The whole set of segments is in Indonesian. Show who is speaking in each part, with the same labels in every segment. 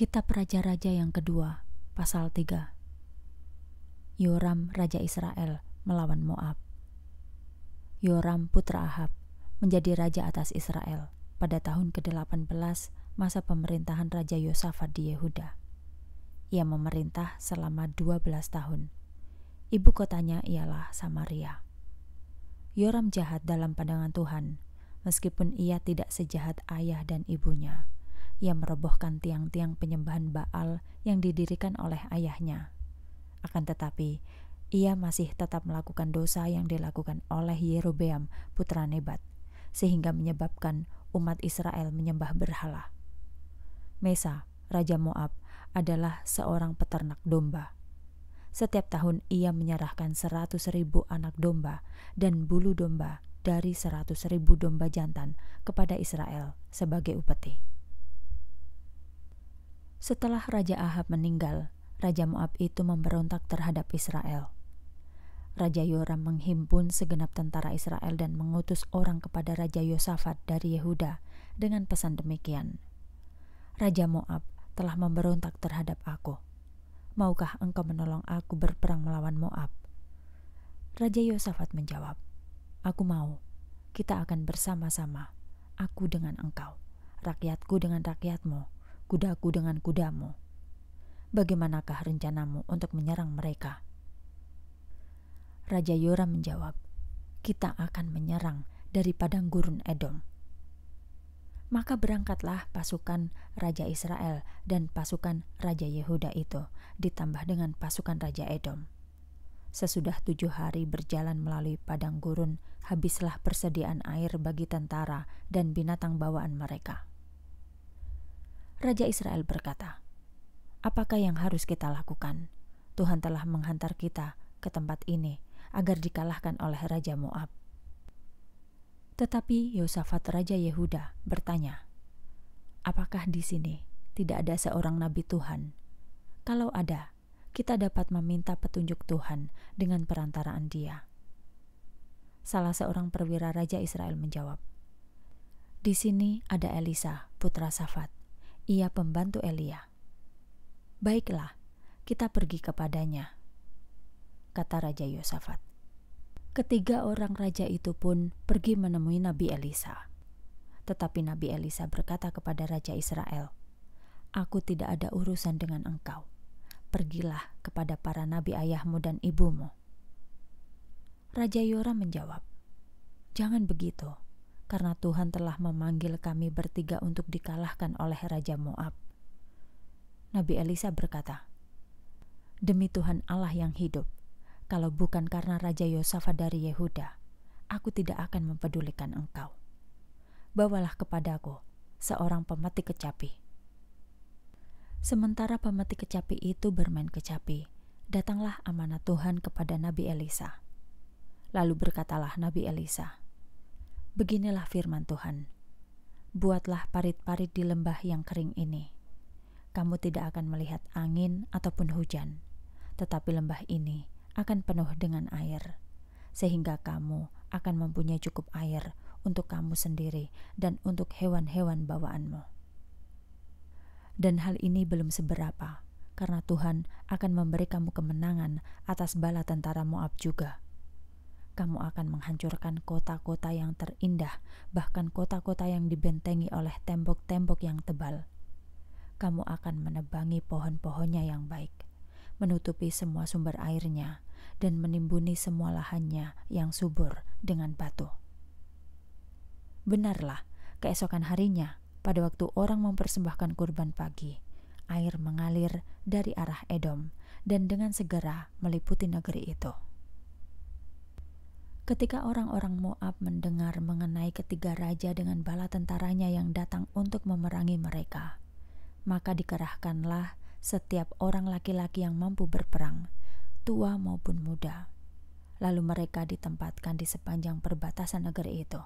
Speaker 1: Kitab Raja-Raja yang kedua, pasal 3. Yoram Raja Israel melawan Moab. Yoram putra Ahab menjadi raja atas Israel pada tahun ke-18 masa pemerintahan Raja Yosafat di Yehuda. Ia memerintah selama 12 tahun. Ibu kotanya ialah Samaria. Yoram jahat dalam pandangan Tuhan, meskipun ia tidak sejahat ayah dan ibunya ia merobohkan tiang-tiang penyembahan Baal yang didirikan oleh ayahnya. Akan tetapi, ia masih tetap melakukan dosa yang dilakukan oleh Yerobeam, putra Nebat, sehingga menyebabkan umat Israel menyembah berhala. Mesa, raja Moab, adalah seorang peternak domba. Setiap tahun ia menyerahkan seratus ribu anak domba dan bulu domba dari seratus ribu domba jantan kepada Israel sebagai upeti. Setelah Raja Ahab meninggal, Raja Moab itu memberontak terhadap Israel. Raja Yoram menghimpun segenap tentara Israel dan mengutus orang kepada Raja Yosafat dari Yehuda dengan pesan demikian. Raja Moab telah memberontak terhadap aku. Maukah engkau menolong aku berperang melawan Moab? Raja Yosafat menjawab, Aku mau, kita akan bersama-sama, aku dengan engkau, rakyatku dengan rakyatmu, kudaku dengan kudamu. Bagaimanakah rencanamu untuk menyerang mereka? Raja Yoram menjawab, "Kita akan menyerang dari padang gurun Edom." Maka berangkatlah pasukan Raja Israel dan pasukan Raja Yehuda itu, ditambah dengan pasukan Raja Edom. Sesudah tujuh hari berjalan melalui padang gurun, habislah persediaan air bagi tentara dan binatang bawaan mereka. Raja Israel berkata, "Apakah yang harus kita lakukan? Tuhan telah menghantar kita ke tempat ini agar dikalahkan oleh Raja Moab." Tetapi Yosafat Raja Yehuda bertanya, "Apakah di sini tidak ada seorang nabi Tuhan? Kalau ada, kita dapat meminta petunjuk Tuhan dengan perantaraan Dia." Salah seorang perwira Raja Israel menjawab, "Di sini ada Elisa, putra Safat ia pembantu Elia. Baiklah, kita pergi kepadanya, kata Raja Yosafat. Ketiga orang raja itu pun pergi menemui Nabi Elisa. Tetapi Nabi Elisa berkata kepada Raja Israel, Aku tidak ada urusan dengan engkau. Pergilah kepada para nabi ayahmu dan ibumu. Raja Yoram menjawab, Jangan begitu karena Tuhan telah memanggil kami bertiga untuk dikalahkan oleh Raja Moab. Nabi Elisa berkata, Demi Tuhan Allah yang hidup, kalau bukan karena Raja Yosafat dari Yehuda, aku tidak akan mempedulikan engkau. Bawalah kepadaku seorang pemati kecapi. Sementara pemati kecapi itu bermain kecapi, datanglah amanat Tuhan kepada Nabi Elisa. Lalu berkatalah Nabi Elisa, Beginilah firman Tuhan: "Buatlah parit-parit di lembah yang kering ini. Kamu tidak akan melihat angin ataupun hujan, tetapi lembah ini akan penuh dengan air, sehingga kamu akan mempunyai cukup air untuk kamu sendiri dan untuk hewan-hewan bawaanmu." Dan hal ini belum seberapa, karena Tuhan akan memberi kamu kemenangan atas bala tentara Moab juga kamu akan menghancurkan kota-kota yang terindah, bahkan kota-kota yang dibentengi oleh tembok-tembok yang tebal. Kamu akan menebangi pohon-pohonnya yang baik, menutupi semua sumber airnya, dan menimbuni semua lahannya yang subur dengan batu. Benarlah, keesokan harinya, pada waktu orang mempersembahkan kurban pagi, air mengalir dari arah Edom dan dengan segera meliputi negeri itu. Ketika orang-orang Moab mendengar mengenai ketiga raja dengan bala tentaranya yang datang untuk memerangi mereka, maka dikerahkanlah setiap orang laki-laki yang mampu berperang, tua maupun muda. Lalu mereka ditempatkan di sepanjang perbatasan negeri itu.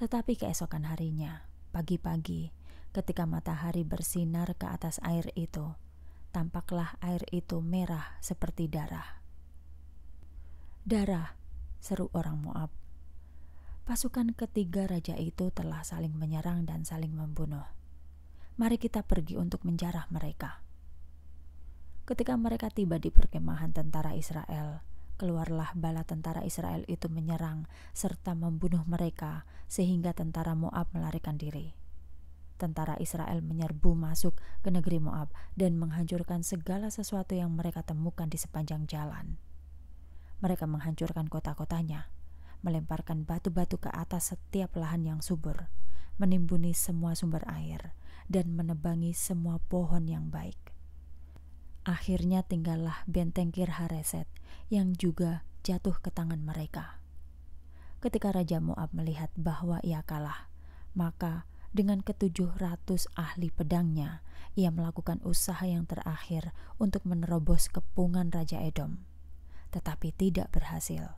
Speaker 1: Tetapi keesokan harinya, pagi-pagi, ketika matahari bersinar ke atas air itu, tampaklah air itu merah seperti darah. Darah seru orang Moab. Pasukan ketiga raja itu telah saling menyerang dan saling membunuh. Mari kita pergi untuk menjarah mereka. Ketika mereka tiba di perkemahan tentara Israel, keluarlah bala tentara Israel itu menyerang serta membunuh mereka sehingga tentara Moab melarikan diri. Tentara Israel menyerbu masuk ke negeri Moab dan menghancurkan segala sesuatu yang mereka temukan di sepanjang jalan. Mereka menghancurkan kota-kotanya, melemparkan batu-batu ke atas setiap lahan yang subur, menimbuni semua sumber air, dan menebangi semua pohon yang baik. Akhirnya tinggallah benteng Kirhareset yang juga jatuh ke tangan mereka. Ketika Raja Moab melihat bahwa ia kalah, maka dengan ketujuh ratus ahli pedangnya, ia melakukan usaha yang terakhir untuk menerobos kepungan Raja Edom tetapi tidak berhasil.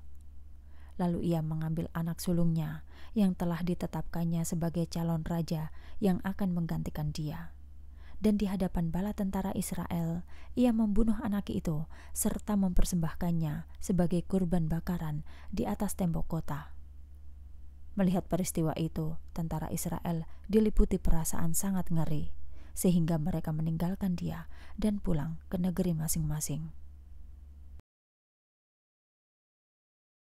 Speaker 1: Lalu ia mengambil anak sulungnya yang telah ditetapkannya sebagai calon raja yang akan menggantikan dia. Dan di hadapan bala tentara Israel, ia membunuh anak itu serta mempersembahkannya sebagai kurban bakaran di atas tembok kota. Melihat peristiwa itu, tentara Israel diliputi perasaan sangat ngeri, sehingga mereka meninggalkan dia dan pulang ke negeri masing-masing.